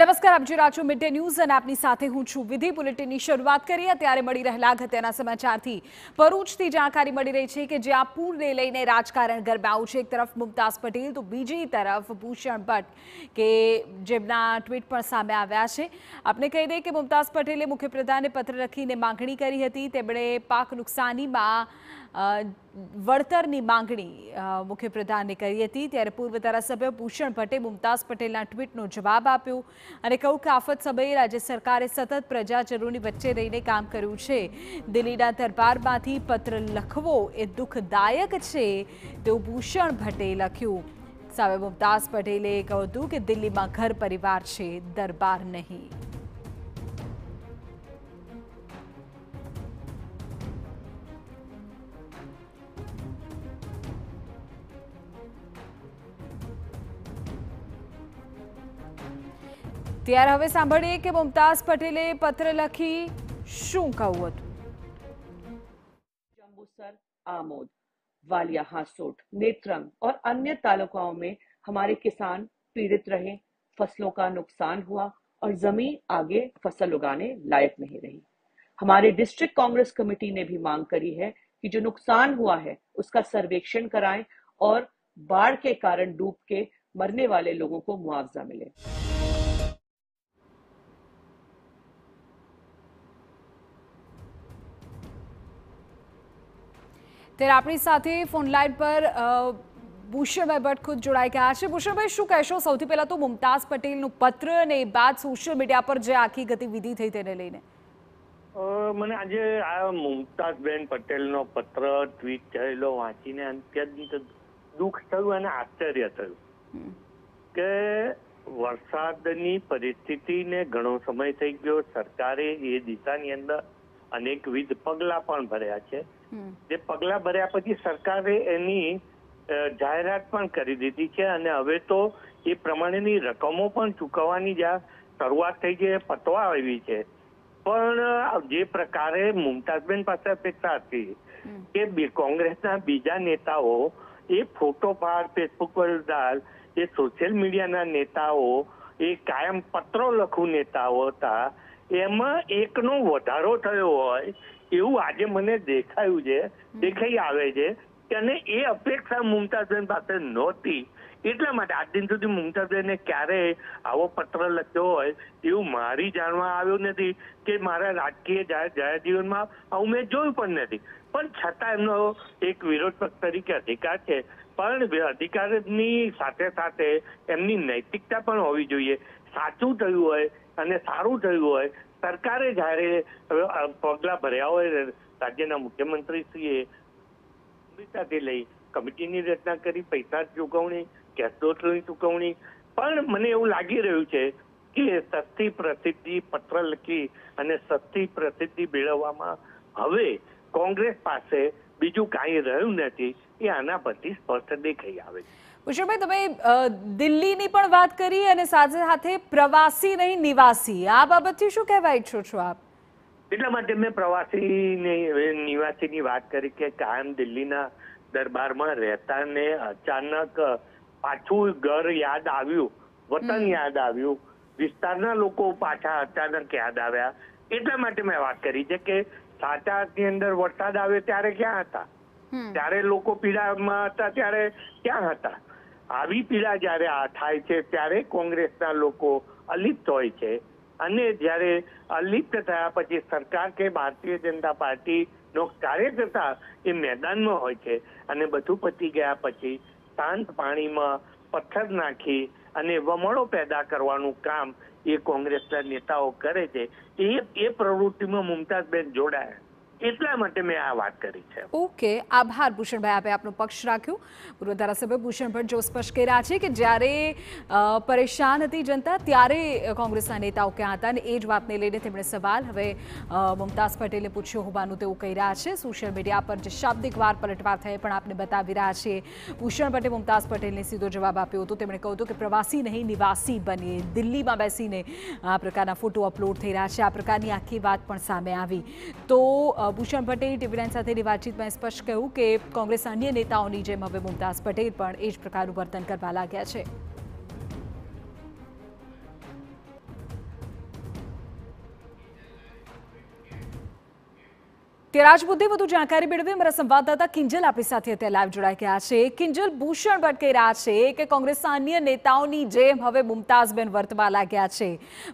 નમસ્કાર આપ જોઈ રહ્યા છો મિડ ડે ન્યૂઝ અને આપની સાથે હું છું વિધિ બુલેટિનની શરૂઆત કરીએ ત્યારે મળી રહેલા અગત્યના સમાચારથી ભરૂચથી જાણકારી મળી રહી છે કે જ્યાં પૂરને લઈને રાજકારણ ગરબાવું છે એક તરફ મુમતાઝ પટેલ તો બીજી તરફ ભૂષણ ભટ્ટ કે જેમના ટ્વીટ પણ સામે આવ્યા છે આપણે કહી દઈએ કે મુમતાઝ પટેલે મુખ્યપ્રધાને પત્ર લખીને માંગણી કરી હતી તેમણે પાક નુકસાનીમાં વળતરની માંગણી મુખ્યપ્રધાને કરી હતી ત્યારે પૂર્વ ધારાસભ્ય ભૂષણ ભટ્ટે મુમતાઝ પટેલના ટ્વીટનો જવાબ આપ્યો અને કહું કે આફત સમયે રાજ્ય સરકારે સતત પ્રજાજનોની વચ્ચે રહીને કામ કર્યું છે દિલ્હીના દરબારમાંથી પત્ર લખવો એ દુઃખદાયક છે તેવું ભૂષણ ભટ્ટે લખ્યું સાવે મુમતાઝ પટેલે કહ્યું હતું કે દિલ્હીમાં ઘર પરિવાર છે દરબાર નહીં ત્યારે हम સાંભળીએ કે મુમતાઝ પટેલે પત્ર લખી શું आमोद वालिया हासोट नेत्रंग और अन्य तालुकाओं में हमारे किसान पीड़ित रहे फसलों का नुकसान हुआ और जमीन आगे फसल उगाने लायक नहीं रही हमारे डिस्ट्रिक्ट कांग्रेस कमेटी ने भी मांग करी है कि जो नुकसान हुआ है उसका सर्वेक्षण कराएं और बाढ़ के कारण डूब के मरने वाले लोगों को मुआवजा मिले ત્યારે આપણી સાથે ફોન લાઇન પર ભૂષણભાઈ ભટ્ટ ખુદ જોડાઈ ગયા છે ભૂષણભાઈ શું કહેશો સૌથી પહેલાં તો મુમતાઝ પટેલનું પત્ર અને એ બાદ સોશિયલ મીડિયા પર જે આખી ગતિવિધિ થઈ તેને લઈને મને આજે આ મુમતાઝબેન પટેલનો પત્ર ટ્વીટ થયેલો વાંચીને અત્યંત દુઃખ થયું અને આશ્ચર્ય થયું કે વરસાદની પરિસ્થિતિને ઘણો સમય થઈ ગયો સરકારે એ દિશાની અંદર અનેકવિધ પગલાં પણ ભર્યા છે જે પગલાં ભર્યા પછી સરકારે એની જાહેરાત પણ કરી દીધી છે અને હવે તો એ પ્રમાણેની રકમો પણ ચૂકવવાની જ્યાં શરૂઆત થઈ છે પતવા આવી છે પણ જે પ્રકારે મુમતાઝબેન પાસે અપેક્ષા હતી કે બે કોંગ્રેસના બીજા નેતાઓ એ ફોટો પાડ ફેસબુક પર એ સોશિયલ મીડિયાના નેતાઓ એ કાયમ પત્રો લખું નેતાઓ હતા એમાં એકનો વધારો થયો હોય એવું આજે મને દેખાયું છે દેખાઈ આવે છે અને એ અપેક્ષા મુમતાઝબેન પાસે નહોતી એટલા માટે આજ દિન સુધી મુમતાઝબેને ક્યારે આવો પત્ર લખ્યો હોય એવું મારી જાણવા આવ્યું નથી કે મારા રાજકીય જાહેર જીવનમાં આવું મેં જોયું પણ નથી પણ છતાં એમનો એક વિરોધ પક્ષ તરીકે અધિકાર છે પણ અધિકારની સાથે સાથે એમની નૈતિકતા પણ હોવી જોઈએ સાચું થયું હોય અને સારું થયું હોય સરકારે જ્યારે પગલાં ભર્યા હોય રાજ્યના મુખ્યમંત્રીશ્રીએ સાથે લઈ કમિટીની રચના કરી પૈસા ચૂકવણી કેશદોષની ચૂકવણી પણ મને એવું લાગી રહ્યું છે કે સસ્તી પ્રસિદ્ધિ પત્ર લખી અને સસ્તી પ્રસિદ્ધિ મેળવવામાં હવે કોંગ્રેસ પાસે બીજું કાંઈ રહ્યું નથી એ આના પરથી સ્પષ્ટ દેખાઈ આવે છે ઉષાભાઈ તમે દિલ્હીની પણ વાત કરી અને સાથે સાથે પ્રવાસી નહીં નિવાસી આ બાબતથી શું કહેવા ઈચ્છો છો આપ એટલા માટે મેં પ્રવાસી નિવાસીની વાત કરી કે કાયમ દિલ્હીના દરબારમાં રહેતા ને અચાનક પાછું ઘર યાદ આવ્યું વતન યાદ આવ્યું વિસ્તારના લોકો પાછા અચાનક યાદ આવ્યા એટલા માટે મેં વાત કરી છે કે સાચા ની અંદર વરસાદ આવ્યો ત્યારે ક્યાં હતા ત્યારે લોકો પીડામાં હતા ત્યારે ક્યાં હતા આવી પીડા જ્યારે આ થાય છે ત્યારે કોંગ્રેસના લોકો અલિપ્ત હોય છે અને જ્યારે અલિપ્ત થયા પછી સરકાર કે ભારતીય જનતા પાર્ટીનો કાર્યકર્તા એ મેદાનમાં હોય છે અને બધું પતી ગયા પછી શાંત પાણીમાં પથ્થર નાખી અને વમળો પેદા કરવાનું કામ એ કોંગ્રેસના નેતાઓ કરે છે એ એ પ્રવૃત્તિમાં મુમતાઝબેન જોડાયા એટલા માટે મેં આ વાત કરી છે ઓકે આભાર ભૂષણભાઈ આપે આપનો પક્ષ રાખ્યો પૂર્વ ધારાસભ્ય ભૂષણભાઈ જો સ્પષ્ટ કર્યા છે કે જ્યારે પરેશાન હતી જનતા ત્યારે કોંગ્રેસના નેતાઓ ક્યાં હતા અને એ જ વાતને લઈને તેમણે સવાલ હવે મુમતાઝ પટેલે પૂછ્યો હોવાનું તેઓ કહી રહ્યા છે સોશિયલ મીડિયા પર જે શાબ્દિક વાર પલટવાર થઈ પણ આપણે બતાવી રહ્યા છે ભૂષણ ભટ્ટે મુમતાઝ પટેલને સીધો જવાબ આપ્યો હતો તેમણે કહ્યું હતું કે પ્રવાસી નહીં નિવાસી બને દિલ્હીમાં બેસીને આ પ્રકારના ફોટો અપલોડ થઈ રહ્યા છે આ પ્રકારની આખી વાત પણ સામે આવી તો ભૂષણ પટેલ ટીવી નાઇન સાથેની વાતચીતમાં સ્પષ્ટ કહ્યું કે કોંગ્રેસ અન્ય નેતાઓની જેમ હવે મુમતાઝ પટેલ પણ એ જ પ્રકારનું વર્તન કરવા લાગ્યા છે ત્યારે આજ મુદ્દે વધુ જાણકારી મેળવી અમારા સંવાદદાતા કિંજલ આપણી સાથે અત્યારે લાઈવ જોડાઈ ગયા છે કિંજલ ભૂષણ ભટકાઈ રહ્યા છે કે કોંગ્રેસના અન્ય નેતાઓની જેમ હવે મુમતાઝબેન વર્તવા લાગ્યા છે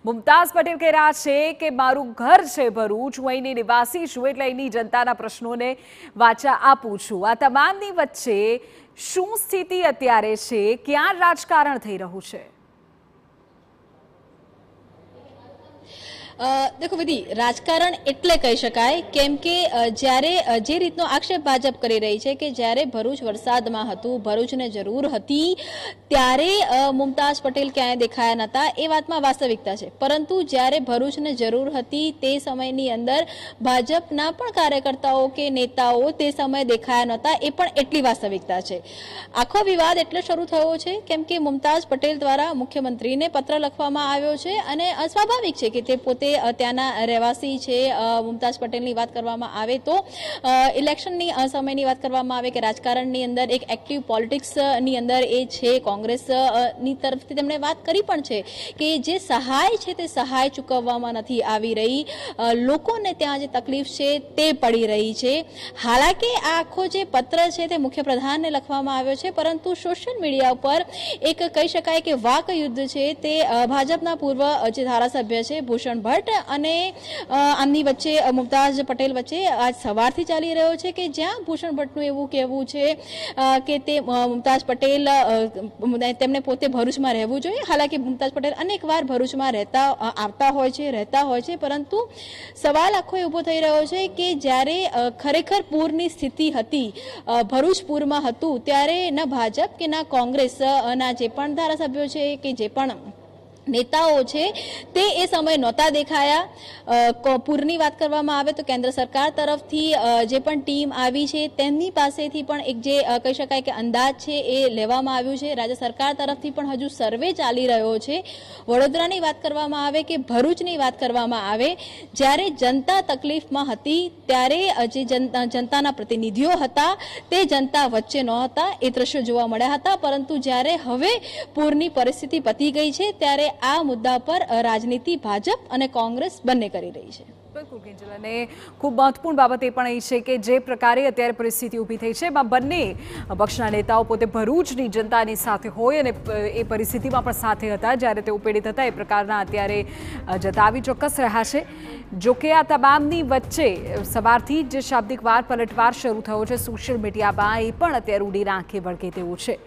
મુમતાઝ પટેલ કહી રહ્યા છે કે મારું ઘર છે ભરૂચ હું અહીંની નિવાસી છું એટલે અહીંની જનતાના પ્રશ્નોને વાચા આપું છું આ તમામની વચ્ચે શું સ્થિતિ અત્યારે છે ક્યાં રાજકારણ થઈ રહ્યું છે દેખો વિધિ રાજકારણ એટલે કહી શકાય કેમ કે જ્યારે જે રીતનો આક્ષેપ ભાજપ કરી રહી છે કે જ્યારે ભરૂચ વરસાદમાં હતું ભરૂચને જરૂર હતી ત્યારે મુમતાઝ પટેલ ક્યાંય દેખાયા નહોતા એ વાતમાં વાસ્તવિકતા છે પરંતુ જ્યારે ભરૂચને જરૂર હતી તે સમયની અંદર ભાજપના પણ કાર્યકર્તાઓ કે નેતાઓ તે સમયે દેખાયા નહોતા એ પણ એટલી વાસ્તવિકતા છે આખો વિવાદ એટલે શરૂ થયો છે કેમ કે મુમતાઝ પટેલ દ્વારા મુખ્યમંત્રીને પત્ર લખવામાં આવ્યો છે અને અસ્વાભાવિક છે કે તે પોતે ત્યાંના રહેવાસી છે મુમતાજ પટેલની વાત કરવામાં આવે તો ઇલેક્શનની સમયની વાત કરવામાં આવે કે રાજકારણની અંદર એક એક્ટિવ પોલિટિક્સની અંદર એ છે કોંગ્રેસની તરફથી તેમણે વાત કરી પણ છે કે જે સહાય છે તે સહાય ચૂકવવામાં નથી આવી રહી લોકોને ત્યાં જે તકલીફ છે તે પડી રહી છે હાલાકી આ આખો જે પત્ર છે તે મુખ્યપ્રધાનને લખવામાં આવ્યો છે પરંતુ સોશિયલ મીડિયા ઉપર એક કહી શકાય કે વાક યુદ્ધ છે તે ભાજપના પૂર્વ જે ધારાસભ્ય છે ભૂષણભાઈ ભટ્ટ અને આમની વચ્ચે મુમતાજ પટેલ વચ્ચે આજ સવારથી ચાલી રહ્યો છે કે જ્યાં ભૂષણ ભટ્ટનું એવું કહેવું છે કે તે મુમતાજ પટેલ તેમને પોતે ભરૂચમાં રહેવું જોઈએ હાલાકી મુમતાજ પટેલ અનેક વાર ભરૂચમાં રહેતા આવતા હોય છે રહેતા હોય છે પરંતુ સવાલ આખો એ ઊભો થઈ રહ્યો છે કે જ્યારે ખરેખર પૂરની સ્થિતિ હતી ભરૂચ પૂરમાં હતું ત્યારે ના ભાજપ કે ના કોંગ્રેસ ના જે પણ ધારાસભ્યો છે કે જે પણ નેતાઓ છે તે એ સમય નહોતા દેખાયા પૂરની વાત કરવામાં આવે તો કેન્દ્ર સરકાર તરફથી જે પણ ટીમ આવી છે તેમની પાસેથી પણ એક જે કહી શકાય કે અંદાજ છે એ લેવામાં આવ્યું છે રાજ્ય સરકાર તરફથી પણ હજુ સર્વે ચાલી રહ્યો છે વડોદરાની વાત કરવામાં આવે કે ભરૂચની વાત કરવામાં આવે જ્યારે જનતા તકલીફમાં હતી ત્યારે જે જનતાના પ્રતિનિધિઓ હતા તે જનતા વચ્ચે નહોતા એ દ્રશ્યો જોવા મળ્યા હતા પરંતુ જ્યારે હવે પૂરની પરિસ્થિતિ પતી ગઈ છે ત્યારે આ મુદ્દા પર રાજનીતિ ભાજપ અને કોંગ્રેસ બંને કરી રહી છે બિલકુલ કિંજલ અને ખૂબ મહત્વપૂર્ણ બાબત એ પણ એ છે કે જે પ્રકારે અત્યારે પરિસ્થિતિ ઊભી થઈ છે એમાં બંને પક્ષના નેતાઓ પોતે ભરૂચની જનતાની સાથે હોય અને એ પરિસ્થિતિમાં પણ સાથે હતા જ્યારે તેઓ પીડિત હતા એ પ્રકારના અત્યારે જતાવી ચોક્કસ રહ્યા છે જોકે આ તમામની વચ્ચે સવારથી જે શાબ્દિક વાર પલટવાર શરૂ થયો છે સોશિયલ મીડિયામાં એ પણ અત્યારે ઉડી આંખે વળગે તેવું છે